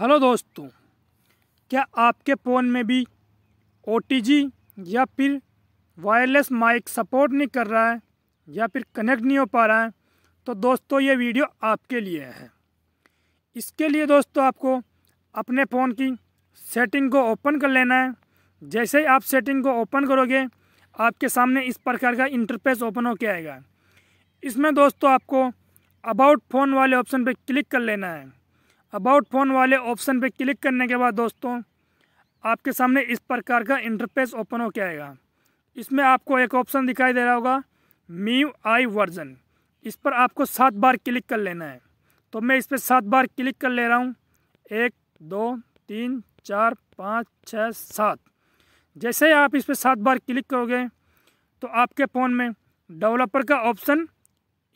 hello दोस्तों क्या आपके फ़ोन में भी ओ या फिर वायरलेस माइक सपोर्ट नहीं कर रहा है या फिर कनेक्ट नहीं हो पा रहा है तो दोस्तों ये वीडियो आपके लिए है इसके लिए दोस्तों आपको अपने फ़ोन की सेटिंग को ओपन कर लेना है जैसे ही आप सेटिंग को ओपन करोगे आपके सामने इस प्रकार का इंटरफेस ओपन होके आएगा इसमें दोस्तों आपको अबाउट फ़ोन वाले ऑप्शन पर क्लिक कर लेना है अबाउट फ़ोन वाले ऑप्शन पर क्लिक करने के बाद दोस्तों आपके सामने इस प्रकार का इंटरफेस ओपन हो के आएगा इसमें आपको एक ऑप्शन दिखाई दे रहा होगा मीव आई वर्जन इस पर आपको सात बार क्लिक कर लेना है तो मैं इस पर सात बार क्लिक कर ले रहा हूँ एक दो तीन चार पाँच छः सात जैसे ही आप इस पर सात बार क्लिक करोगे तो आपके फ़ोन में डेवलपर का ऑप्शन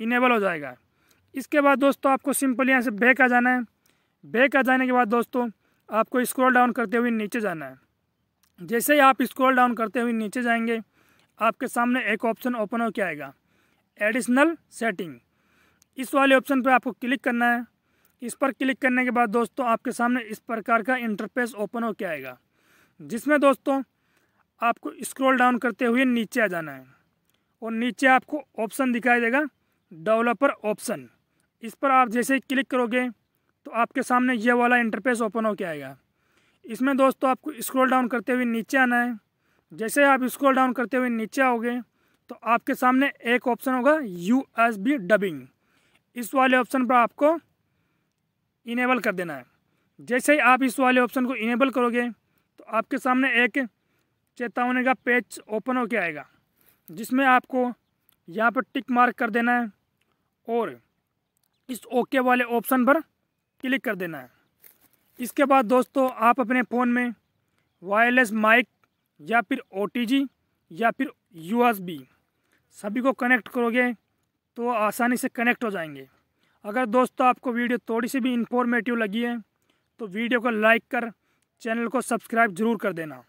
इनेबल हो जाएगा इसके बाद दोस्तों आपको सिंपल यहाँ से बैक आ जाना है बैक आ जाने के बाद दोस्तों आपको स्क्रॉल डाउन करते हुए नीचे जाना है जैसे ही आप स्क्रॉल डाउन करते हुए नीचे जाएंगे आपके सामने एक ऑप्शन ओपन हो के आएगा एडिशनल सेटिंग इस वाले ऑप्शन पर आपको क्लिक करना है इस पर क्लिक करने के बाद दोस्तों आपके सामने इस प्रकार का इंटरफेस ओपन होकर आएगा जिसमें दोस्तों आपको स्क्रॉल डाउन करते हुए नीचे आ जाना है और नीचे आपको ऑप्शन दिखाई देगा डेवलपर ऑप्शन इस पर आप जैसे क्लिक करोगे तो आपके सामने ये वाला इंटरफेस ओपन हो के आएगा इसमें दोस्तों आपको स्क्रॉल डाउन करते हुए नीचे आना है जैसे आप स्क्रॉल डाउन करते हुए नीचे आओगे तो आपके सामने एक ऑप्शन होगा यू एस बी डबिंग इस वाले ऑप्शन पर आपको इनेबल कर देना है जैसे ही आप इस वाले ऑप्शन को इनेबल करोगे तो आपके सामने एक चेतावनी का पेज ओपन हो के आएगा जिसमें आपको यहाँ पर टिक मार्क कर देना है और इस ओके वाले ऑप्शन पर क्लिक कर देना है इसके बाद दोस्तों आप अपने फ़ोन में वायरलेस माइक या फिर ओ या फिर यू सभी को कनेक्ट करोगे तो आसानी से कनेक्ट हो जाएंगे अगर दोस्तों आपको वीडियो थोड़ी सी भी इन्फॉर्मेटिव लगी है तो वीडियो को लाइक कर चैनल को सब्सक्राइब ज़रूर कर देना